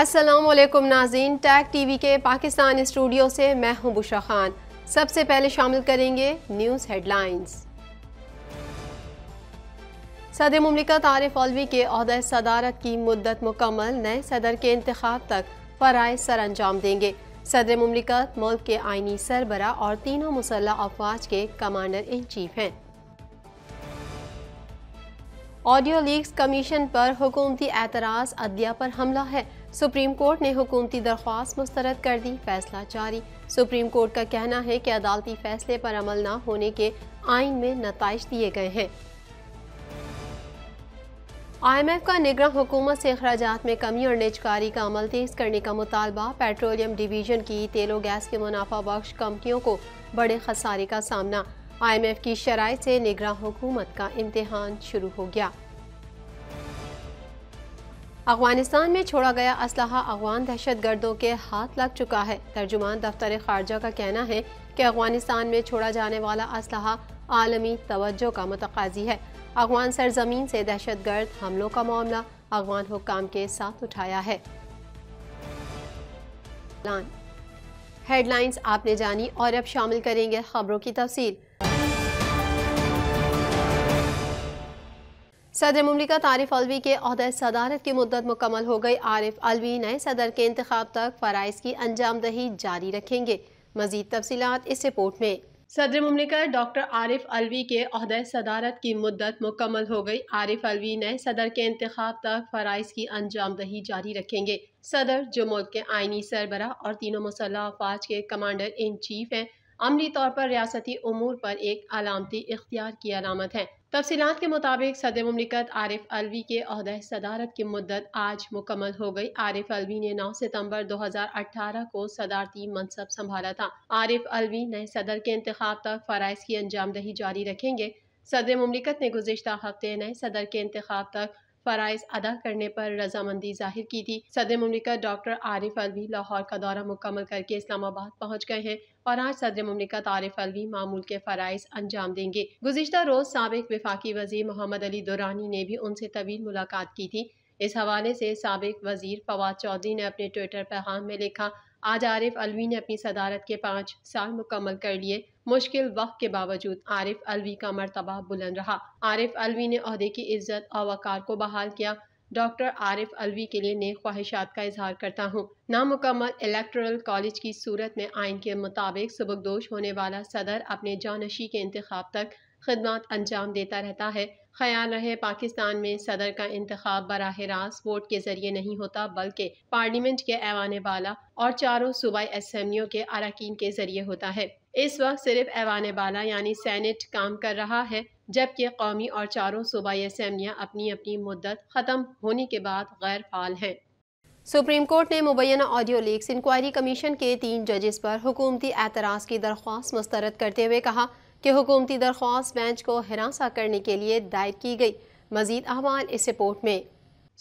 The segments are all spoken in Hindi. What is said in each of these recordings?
असलम नाजीन टैग टीवी के पाकिस्तान स्टूडियो से मैं हूं बुशा खान सबसे पहले शामिल करेंगे न्यूज़ हेडलाइंस सदर ममलिकत आरिफ अलवी के अहदे सदारत की मुद्दत मुकम्मल नए सदर के इंतखब तक फ़राय सर अंजाम देंगे सदर ममलिकत मुल्क के आइनी सरबरा और तीनों मुसल्ह अफवाज के कमांडर इन चीफ हैं ऑडियो लीक्स कमीशन पर हुकूमती एतराज़ अदिया पर हमला है सुप्रीम कोर्ट ने हुकूमती दरख्वास्त मुस्तरद कर दी फैसला जारी सुप्रीम कोर्ट का कहना है कि अदालती फैसले पर अमल न होने के आइन में नतज दिए गए हैं आईएमएफ का निगर हुकूमत से अखराज में कमी और निजकारी का अमल तेज़ करने का मुतालबा पेट्रोलियम डिवीजन की तेलो गैस के मुनाफा बख्श कंपनियों को बड़े खसारे का सामना आईएमएफ की शराय से निगर हुकूमत का इम्तहान शुरू हो गया अफगानिस्तान में छोड़ा गया असलह अफगान दहशत गर्दों के हाथ लग चुका है तर्जुमान दफ्तर खारजा का कहना है कि अफगानिस्तान में छोड़ा जाने वाला असलह आलमी तोज्जो का मतकाजी है अफगान सरजमीन से दहशत गर्द हमलों का मामला अफगान हुकाम के साथ उठाया है हेडलाइंस आपने जानी और अब शामिल करेंगे खबरों की तफसील सदर ममलिकत आरिफ अलवी के अहदे सदारत की मदत मुकम्मल हो गई आरिफ अलवी नए सदर के इंतब तक फ़रज़ की अंजाम दही जारी रखेंगे मजीद तफसीत इस रिपोर्ट में सदर ममलिकत डॉक्टर आरिफ अलवी के अहद सदारत की मदत मुकम्मल हो गई आरिफ अलवी नए सदर के इंतब तक फ़रज़ की अंजाम दही जारी रखेंगे सदर जो मुल्क के आइनी सरबरा और तीनों मसल्ह अफवाज के कमांडर इन चीफ हैं अमली तौर पर रियासती अमूर पर एक अलामती इख्तियार की अलामत है तफसीत के मुताबिक सदर ममलिकत आरिफ अलवी के अहदे सदारत की मदत आज मुकम्मल हो गई आरिफ अलवी ने 9 सितंबर 2018 को सदारती मनसब संभाला था आरिफ अलवी नए सदर के इंतखब तक फ़राइज़ की अंजामदही जारी रखेंगे सदर ममलिकत ने गुजशत हफ्ते नए सदर के इंतखब तक फ़राइज अदा करने पर रजामंदी जाहिर की थी सदर ममलिकत डॉक्टर आरिफ अलवी लाहौर का दौरा मुकम्मल करके इस्लामाबाद पहुँच गए हैं और आज सदर ममलिकत आरिफ अलवी मामूल के फ़रज़ अंजाम देंगे गुजशत रोज़ सबक विफाक वजीर मोहम्मद अली दुरानी ने भी उनसे तवील मुलाकात की थी इस हवाले से सबक वजीर फवाद चौधरी ने अपने ट्विटर पैगाम में लिखा आज आरिफ अलवी ने अपनी सदारत के पाँच साल मुकम्मल कर लिए मुश्किल वक्त के बावजूद आरिफ अलवी का मरतबा बुलंद रहा आरिफ अलवी ने अहदे की इज्जत और वकार को बहाल किया डॉक्टर आरिफ अलवी के लिए नेक ख्वाहिशात का इजहार करता हूँ नामुकम्मल इलेक्ट्रल कॉलेज की सूरत में आइन के मुताबिक सबकदोश होने वाला सदर अपने जानशी के इंतखब तक खदमात अंजाम देता रहता है ख्याल रहे पाकिस्तान में सदर का इंतखब बरह रास्त वोट के जरिए नहीं होता बल्कि पार्लियामेंट के ऐवान बाला और चारों सूबाई असम्बलियों के अरकान के जरिए होता है इस वक्त सिर्फ ऐवान बाला यानी सैनेट काम कर रहा है जबकि कौमी और चारों सूबाई असम्बलियाँ अपनी अपनी मुद्दत ख़त्म होने के बाद गैर फाल हैं सुप्रीम कोर्ट ने मुबैना ऑडियो लीक्स इंक्वायरी कमीशन के तीन जजेस पर हुकूमती एतराज़ की दरख्वास्त मुस्तरद करते हुए कहा कि हुकूमती दरख्वास्त बेंच को हिरासा करने के लिए दायर की गई मजीद अहवाल इस रिपोर्ट में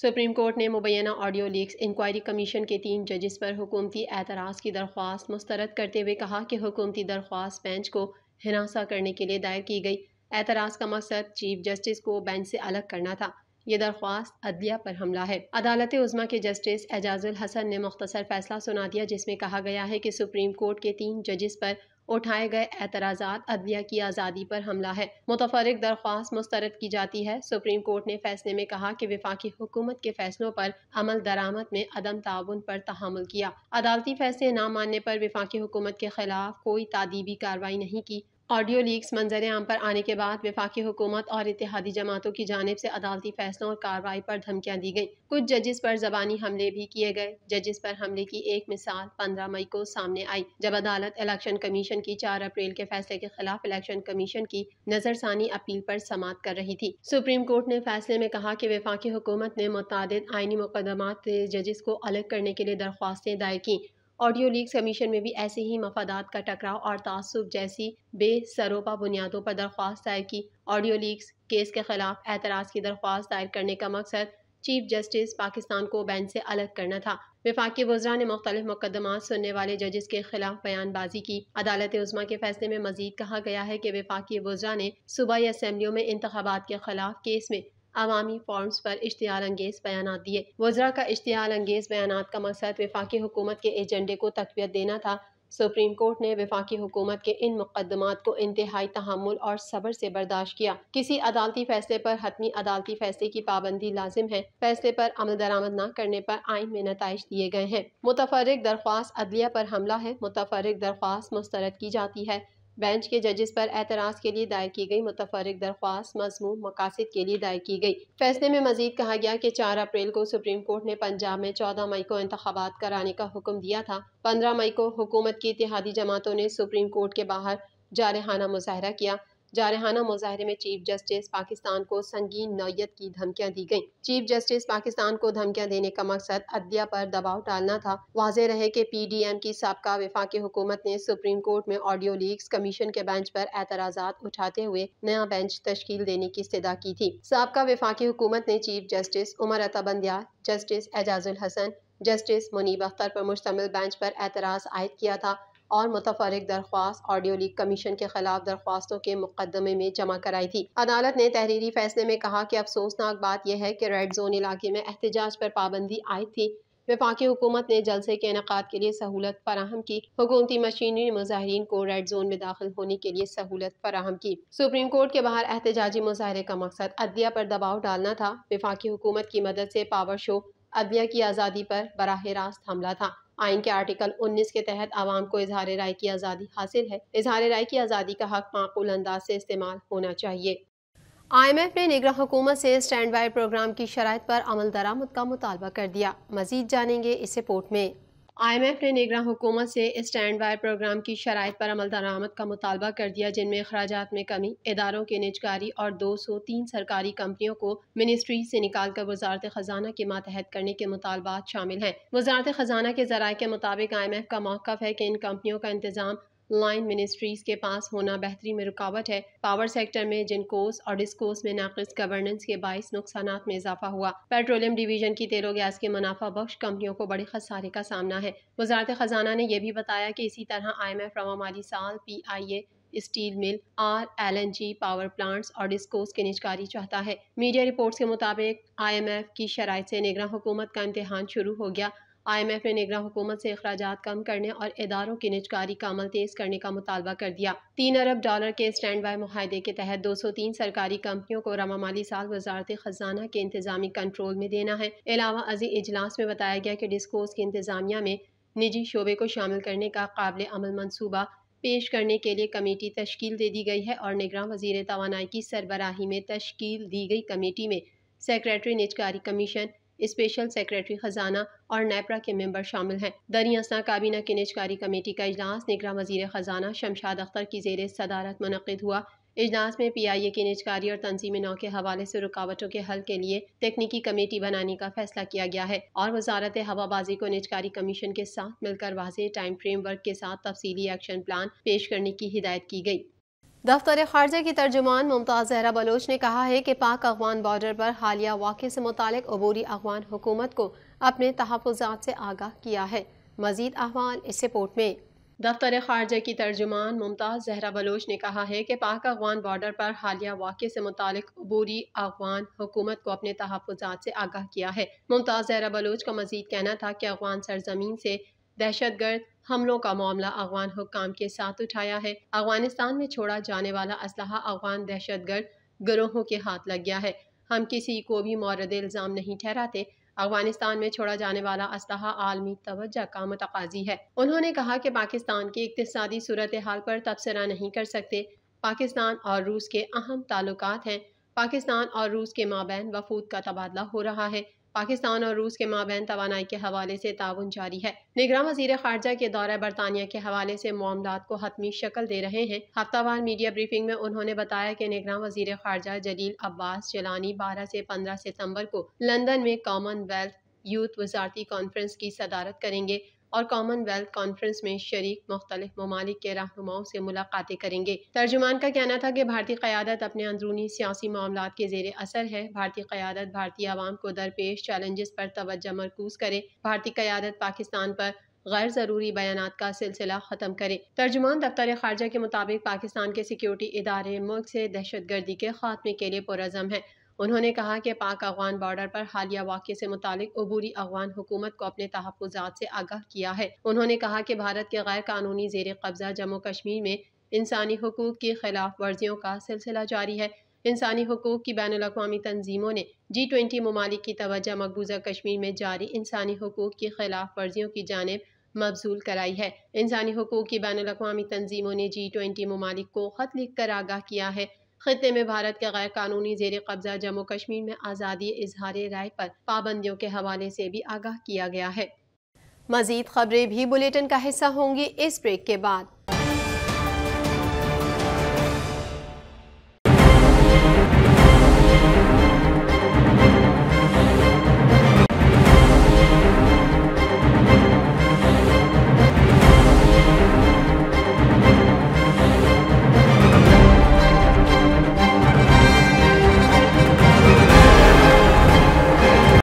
सुप्रीम कोर्ट ने मुबैना ऑडियो लीक्स इंक्वायरी कमीशन के तीन जजेस पर हुकूमती एतराज़ की दरख्वास्त मुस्तरद करते हुए कहा कि हुकूमती दरख्वास्त बेंच को हिरासा करने के लिए दायर की गई एतराज़ का मकसद चीफ जस्टिस को बेंच से अलग करना था ये दरख्वास्त अदलिया पर हमला है अदालत उज़मा के जस्टिस एजाजुल हसन ने मुख्तर फैसला सुना दिया जिसमें कहा गया है कि सुप्रीम कोर्ट के तीन जजेस पर उठाए गए एतराज़ा अदलिया की आज़ादी पर हमला है मुतफरक दरख्वास्त मुस्तरद की जाती है सुप्रीम कोर्ट ने फैसले में कहा कि विफाकी हुकूमत के फैसलों पर अमल दरामद में अदम ताउन पर तहमल किया अदालती फैसले न मानने पर विफाकी हुकूमत के खिलाफ कोई तादीबी कार्रवाई नहीं की ऑडियो लीक्स मंजर आम पर आने के बाद विफाकी हुकूमत और इतिहादी जमातों की जानब से अदालती फैसलों और कार्रवाई पर धमकियाँ दी गई कुछ जजेस पर जबानी हमले भी किए गए जजेस पर हमले की एक मिसाल पंद्रह मई को सामने आई जब अदालत इलेक्शन कमीशन की चार अप्रैल के फैसले के खिलाफ इलेक्शन कमीशन की नजरसानी अपील पर समाप्त कर रही थी सुप्रीम कोर्ट ने फैसले में कहा की विफाकी हुकूमत ने मुतद आइनी मुकदमा से जजेस को अलग करने के लिए दरख्वास्तें दायर की ऑडियो लीक्स कमीशन में भी ऐसे ही मफादात का टकराव और तसब जैसी बेसरोपा बुनियादों पर दरख्वास्त दायर की ऑडियो लीक्स केस के खिलाफ एतराज़ की दरख्वास्त दायर करने का मकसद चीफ जस्टिस पाकिस्तान को बेंच से अलग करना था विफाक वजरा ने मुख्तलिफ मुकदमा सुनने वाले जजेस के खिलाफ बयानबाजी की अदालत उजमा के फैसले में मजीद कहा गया है कि विफाक वजरा ने सूबाई असम्बलियों में इंतबात के खिलाफ केस में अवामी फॉर्म्स पर इश्तहार अंगेज बयान दिए वजरा का इश्तहार अंगेज बयान का मकसद वफाकी हुकूमत के एजेंडे को तकवीत देना था सुप्रीम कोर्ट ने विफाक हुकूमत के इन मुकदमा को इंतहाई तहमुल और सबर से बर्दाश्त किया किसी अदालती फैसले पर हतमी अदालती फैसले की पाबंदी लाजिम है फैसले पर अमल दरामद न करने पर आइन में नतज दिए गए हैं मुतफरक दरख्वास्त अदलिया पर हमला है मुतफरक दरख्वास्त मुस्तरद की जाती है बेंच के जजेस पर एतराज़ के लिए दायर की गई मुतफरक दरख्वास्त मजमू मकासद के लिए दायर की गई फैसले में मजीद कहा गया कि चार अप्रैल को सुप्रीम कोर्ट ने पंजाब में चौदह मई को इंतबात कराने का हुक्म दिया था पंद्रह मई को हुकूमत की इतिहादी जमातों ने सुप्रीम कोर्ट के बाहर जारहाना मुजाहरा किया जारहाना मुजाहरे में चीफ जस्टिस पाकिस्तान को संगीन नौत की धमकियां दी गईं। चीफ जस्टिस पाकिस्तान को धमकियां देने का मकसद अदिया पर दबाव डालना था वाज रहे कि पी डी एम की सबका विफाक हुकूमत ने सुप्रीम कोर्ट में ऑडियो लीक्स कमीशन के बेंच पर एतराजा उठाते हुए नया बेंच तश्कील देने की इस्तः की थी सबका विफाक हुकूमत ने चीफ जस्टिस उमर अतबंदिया जस्टिस एजाजुल हसन जस्टिस मुनीब अख्तर पर मुश्तमिल बेंच पर एतराज़ आयद किया था और मुतफरक दरख्वास्त ऑडियो लीक कमीशन के खिलाफ दरख्वास्तों के मुकदमे में जमा कराई थी अदालत ने तहरीरी फैसले में कहा कि अफसोसनाक बात यह है कि रेड जोन इलाके में एहतजाज पर पाबंदी आई थी विफाक हुकूमत ने जलसे के इनका के लिए सहूलत फराहम की हुकूमती मशीनरी मुजाहन को रेड जोन में दाखिल होने के लिए सहूलत फराहम की सुप्रीम कोर्ट के बाहर एहतजाजी मुजाहरे का मकसद अदिया पर दबाव डालना था वफाकी हुकूमत की मदद से पावर शो अदलिया की आज़ादी पर बरह रास्त हमला था आइन के आर्टिकल 19 के तहत आवाम को इजहार राय की आज़ादी हासिल है इजहार राय की आज़ादी का हक माकूल अंदाज से इस्तेमाल होना चाहिए आई एम एफ ने निगर हुकूमत से स्टैंड बाई प्रोग्राम की शरात पर अमल दरामद का मुतालबा कर दिया मजीद जानेंगे इस रिपोर्ट में आई एम एफ ने निगरान हुकूमत से स्टैंड बाय प्रोग्राम की शराइ पर अमल दरामद का मुतालबा कर दिया जिनमें अखराजा में कमी इदारों की निजकारी और दो सौ तीन सरकारी कंपनियों को मिनिस्ट्री से निकाल कर वजारत खजाना के मातहत करने के मुतालबात शामिल हैं वजारत खजाना के जराये के मुताबिक आई एम एफ का मौकफ़ है कि इन कंपनियों का इंतजाम लाइन मिनिस्ट्रीज़ के पास होना बेहतरी में रुकावट है पावर सेक्टर में जिनकोस और डिस्कोस में नाकस गवर्नेंस के बाईस नुकसान में इजाफा हुआ पेट्रोलियम डिवीजन की तेलो गैस के मुनाफा बख्श कंपनियों को बड़े खसारे का सामना है वजारत खजाना ने यह भी बताया कि इसी तरह आई एम एफ रवा माली साल P I A steel mill R L N G power plants और डिस्कोस के निजकारी चाहता है मीडिया रिपोर्ट्स के मुताबिक आई एम एफ की शराय से निगरान हुकूमत का इम्तहान शुरू हो गया आई एम एफ ने निगरा हुकूमत से अखराज कम करने और इदारों की निजकारी का अमल तेज करने का मुतालबा कर दिया तीन अरब डॉलर के स्टैंड बाई माहे के तहत दो सौ तीन सरकारी कंपनियों को रमा माली साल वजारत खजाना के इंतजामी कंट्रोल में देना है अलावा अजी इजलास में बताया गया कि डिस्कोस की इंतजामिया में निजी शोबे को शामिल करने का काबिल अमल मनसूबा पेश करने के लिए कमेटी तश्कील दे दी गई है और निगरान वजीर तोानाई की सरबराही में तश्कील दी गई कमेटी में सेक्रेटरी निजकारी कमीशन स्पेशल सेक्रेटरी खजाना और नेपरा के मेंबर शामिल हैं दरियासना काबीना की निजकारी कमेटी का इजलास निगरान वजीर खजाना शमशाद अख्तर की जेर सदारत मनद हुआ इजलास में पी आई ए की निजकारी और तंजीम नौ के हवाले से रुकावटों के हल के लिए तकनीकी कमेटी बनाने का फैसला किया गया है और वजारत हवाबाजी को निजकारी कमीशन के साथ मिलकर वाज टाइम फ्रेम वर्क के साथ तफसीली एक्शन प्लान पेश करने की हिदायत की गई दफ्तर खारजा की तर्जुमान मुमताज़ जहरा बलोच ने कहा है कि पाक अफगान बॉर्डर पर हालिया वाक़े से मुतल अबूरी अफगान हुकूमत को अपने तहफ़ात से आगाह किया है मजीद अहवाल इस रिपोर्ट में दफ्तर खारजा की तर्जुमान मुमताज़ जहरा बलोच ने कहा है कि पाक अफगान बॉर्डर पर हालिया वाक़े से मुतल अबूरी अफगान हुकूमत को अपने तहफ़ात से आगाह किया है मुमताज़ जहरा बलोच का मजीद कहना था कि अफगान सरजमीन से दहशत गर्द हमलों का मामला अफगान हुकाम के साथ उठाया है अफगानिस्तान में छोड़ा जाने वाला असलहा अफगान दहशत गर्द गिरोहों के हाथ लग गया है हम किसी को भी मौरद इल्ज़ाम नहीं ठहराते अफगानिस्तान में छोड़ा जाने वाला असलहा आलमी तवज्जा का मतकाजी है उन्होंने कहा कि पाकिस्तान की इकतसादी सूरत हाल पर तबसरा नहीं कर सकते पाकिस्तान और रूस के अहम ताल्लुक हैं पाकिस्तान और रूस के माबैन वफूद का तबादला हो रहा है पाकिस्तान और रूस के माबेन तोानाई के हवाले से ताउन जारी है निगरान वजीर खारजा के दौरा बरतानिया के हवाले से मामला को हतमी शक्ल दे रहे हैं हफ्तावार मीडिया ब्रीफिंग में उन्होंने बताया कि निगरान वजीर खारजा जलील अब्बास जलानी बारह से पंद्रह सितम्बर को लंदन में कॉमनवेल्थ यूथ वजारती कॉन्फ्रेंस की सदारत करेंगे और कॉमनवेल्थ कॉन्फ्रेंस में शरीक मुख्तलिफ ममालिक के रहनुमाओं से मुलाकातें करेंगे तर्जुमान का कहना था कि भारतीय क्यादत अपने अंदरूनी सियासी मामला के जेर असर है भारतीय क्यादत भारतीय आवाम को दरपेश चैलेंजेस पर तोज्जा मरकूज करे भारतीय क्यादत पाकिस्तान पर गैर ज़रूरी बयान का सिलसिला ख़त्म करे तर्जुमान दफ्तर खारजा के मुताबिक पाकिस्तान के सिक्योरिटी इदारे मुल्क से दहशत गर्दी के खात्मे के लिए पुरज़म है उन्होंने कहा कि पाक अफगान बॉर्डर पर हालिया वाक़े से मुतालिक अबूरी अफगान हुकूमत को अपने तहफात से आगाह किया है उन्होंने कहा कि भारत के गैर कानूनी जेर कब्ज़ा जम्मू कश्मीर में इंसानी हकूक़ की खिलाफ वर्जियों का सिलसिला जारी है इंसानी हकूक़ की बैन अवी तनजीमों ने जी ट्वेंटी ममालिक की तोजह मकबूजा कश्मीर में जारी इंसानी हकूक़ की खिलाफ वर्जियों की जानब मबजूल कराई है इंसानी हकूक़ की बैन अवी तनजीमों ने जी ट्वेंटी ममालिक को ख़त लिख कर आगाह किया है खत्े में भारत के गैर कानूनी जेर कब्जा जम्मू कश्मीर में आज़ादी इजहार राय पर पाबंदियों के हवाले से भी आगाह किया गया है मजीद खबरें भी बुलेटिन का हिस्सा होंगी इस ब्रेक के बाद